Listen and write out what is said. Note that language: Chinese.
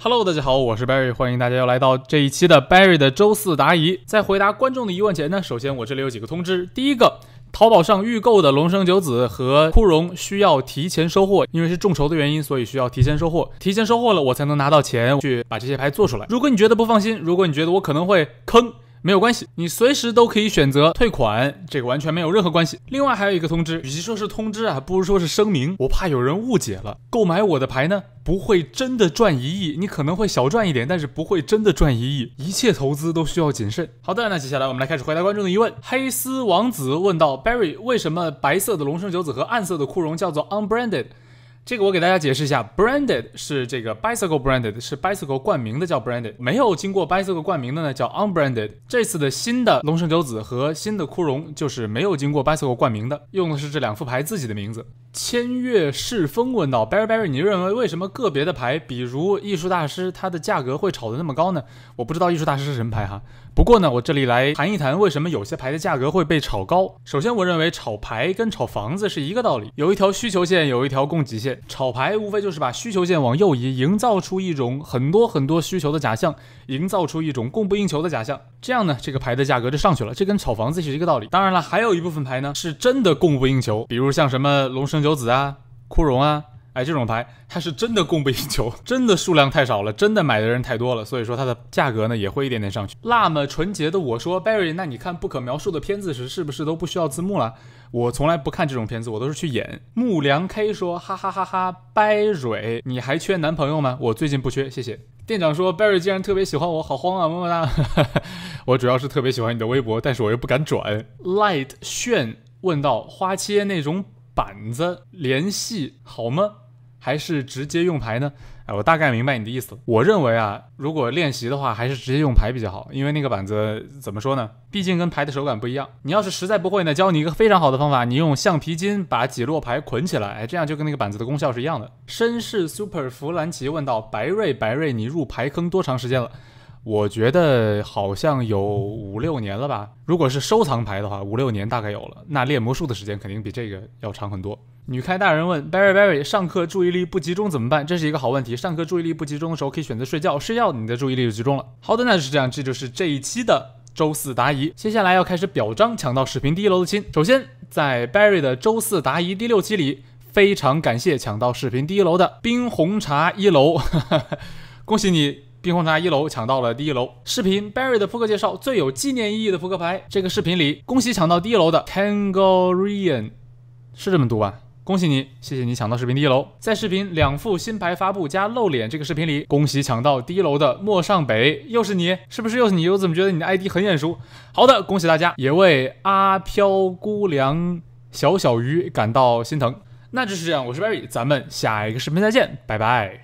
Hello，大家好，我是 Barry，欢迎大家又来到这一期的 Barry 的周四答疑。在回答观众的疑问前呢，首先我这里有几个通知。第一个，淘宝上预购的龙生九子和枯荣需要提前收货，因为是众筹的原因，所以需要提前收货。提前收货了，我才能拿到钱去把这些牌做出来。如果你觉得不放心，如果你觉得我可能会坑。没有关系，你随时都可以选择退款，这个完全没有任何关系。另外还有一个通知，与其说是通知啊，不如说是声明，我怕有人误解了。购买我的牌呢，不会真的赚一亿，你可能会小赚一点，但是不会真的赚一亿。一切投资都需要谨慎。好的，那接下来我们来开始回答观众的疑问。黑丝王子问到：Barry，为什么白色的龙生九子和暗色的枯荣叫做 Unbranded？这个我给大家解释一下，branded 是这个 bicycle branded 是 bicycle 冠名的叫 branded，没有经过 bicycle 冠名的呢叫 unbranded。这次的新的龙生九子和新的枯荣就是没有经过 bicycle 冠名的，用的是这两副牌自己的名字。千月世风问道，Barry Barry，你认为为什么个别的牌，比如艺术大师，它的价格会炒得那么高呢？我不知道艺术大师是什么牌哈，不过呢，我这里来谈一谈为什么有些牌的价格会被炒高。首先，我认为炒牌跟炒房子是一个道理，有一条需求线，有一条供给线。炒牌无非就是把需求线往右移，营造出一种很多很多需求的假象，营造出一种供不应求的假象。这样呢，这个牌的价格就上去了。这跟炒房子是一个道理。当然了，还有一部分牌呢是真的供不应求，比如像什么龙生九子啊、枯荣啊。哎，这种牌它是真的供不应求，真的数量太少了，真的买的人太多了，所以说它的价格呢也会一点点上去。那么纯洁的我说 b a r r y 那你看不可描述的片子时是不是都不需要字幕了？我从来不看这种片子，我都是去演。木良 K 说，哈哈哈哈 b a r r y 你还缺男朋友吗？我最近不缺，谢谢。店长说 b a r r y 既然特别喜欢我，好慌啊，么么哒。我主要是特别喜欢你的微博，但是我又不敢转。Light 炫问道，花切那种。板子联系好吗？还是直接用牌呢？哎，我大概明白你的意思。我认为啊，如果练习的话，还是直接用牌比较好，因为那个板子怎么说呢？毕竟跟牌的手感不一样。你要是实在不会呢，教你一个非常好的方法，你用橡皮筋把几摞牌捆起来，哎，这样就跟那个板子的功效是一样的。绅士 Super 弗兰奇问道：白瑞，白瑞，你入牌坑多长时间了？我觉得好像有五六年了吧。如果是收藏牌的话，五六年大概有了。那练魔术的时间肯定比这个要长很多。女开大人问 Barry Barry 上课注意力不集中怎么办？这是一个好问题。上课注意力不集中的时候，可以选择睡觉，睡觉你的注意力就集中了。好的，那就是这样，这就是这一期的周四答疑。接下来要开始表彰抢到视频第一楼的亲。首先，在 Barry 的周四答疑第六期里，非常感谢抢到视频第一楼的冰红茶一楼，恭喜你。冰红茶一楼抢到了第一楼视频，Berry 的扑克介绍最有纪念意义的扑克牌。这个视频里，恭喜抢到第一楼的 Tangorian，是这么读吧？恭喜你，谢谢你抢到视频第一楼。在视频两副新牌发布加露脸这个视频里，恭喜抢到第一楼的陌上北，又是你？是不是又是你？我怎么觉得你的 ID 很眼熟？好的，恭喜大家，也为阿飘姑娘小小鱼感到心疼。那就是这样，我是 Berry，咱们下一个视频再见，拜拜。